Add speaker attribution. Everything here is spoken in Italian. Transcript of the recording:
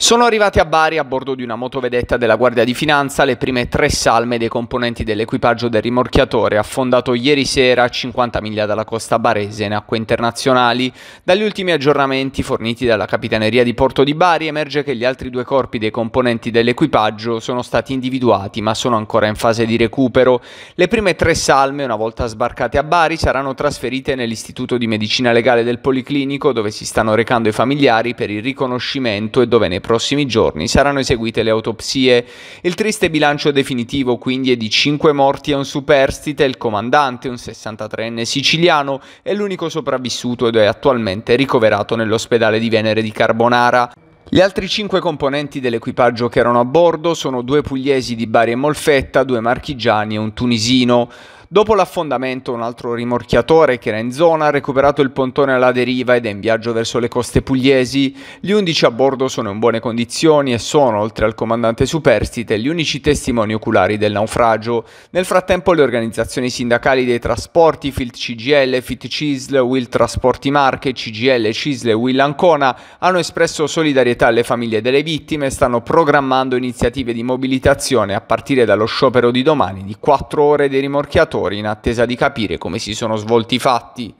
Speaker 1: Sono arrivati a Bari a bordo di una motovedetta della Guardia di Finanza le prime tre salme dei componenti dell'equipaggio del rimorchiatore affondato ieri sera a 50 miglia dalla costa barese in acque internazionali. Dagli ultimi aggiornamenti forniti dalla Capitaneria di Porto di Bari emerge che gli altri due corpi dei componenti dell'equipaggio sono stati individuati ma sono ancora in fase di recupero. Le prime tre salme, una volta sbarcate a Bari, saranno trasferite nell'Istituto di Medicina Legale del Policlinico dove si stanno recando i familiari per il riconoscimento e dove ne prossimi giorni saranno eseguite le autopsie. Il triste bilancio definitivo quindi è di 5 morti e un superstite, il comandante, un 63enne siciliano, è l'unico sopravvissuto ed è attualmente ricoverato nell'ospedale di Venere di Carbonara. Gli altri cinque componenti dell'equipaggio che erano a bordo sono due pugliesi di Bari e Molfetta, due marchigiani e un tunisino. Dopo l'affondamento, un altro rimorchiatore che era in zona ha recuperato il pontone alla deriva ed è in viaggio verso le coste pugliesi. Gli undici a bordo sono in buone condizioni e sono, oltre al comandante superstite, gli unici testimoni oculari del naufragio. Nel frattempo le organizzazioni sindacali dei trasporti, FILT CGL, FIT CISL, Will Trasporti Marche, CGL, CISL e Will Ancona hanno espresso solidarietà alle famiglie delle vittime e stanno programmando iniziative di mobilitazione a partire dallo sciopero di domani di 4 ore dei rimorchiatori giocatori in attesa di capire come si sono svolti i fatti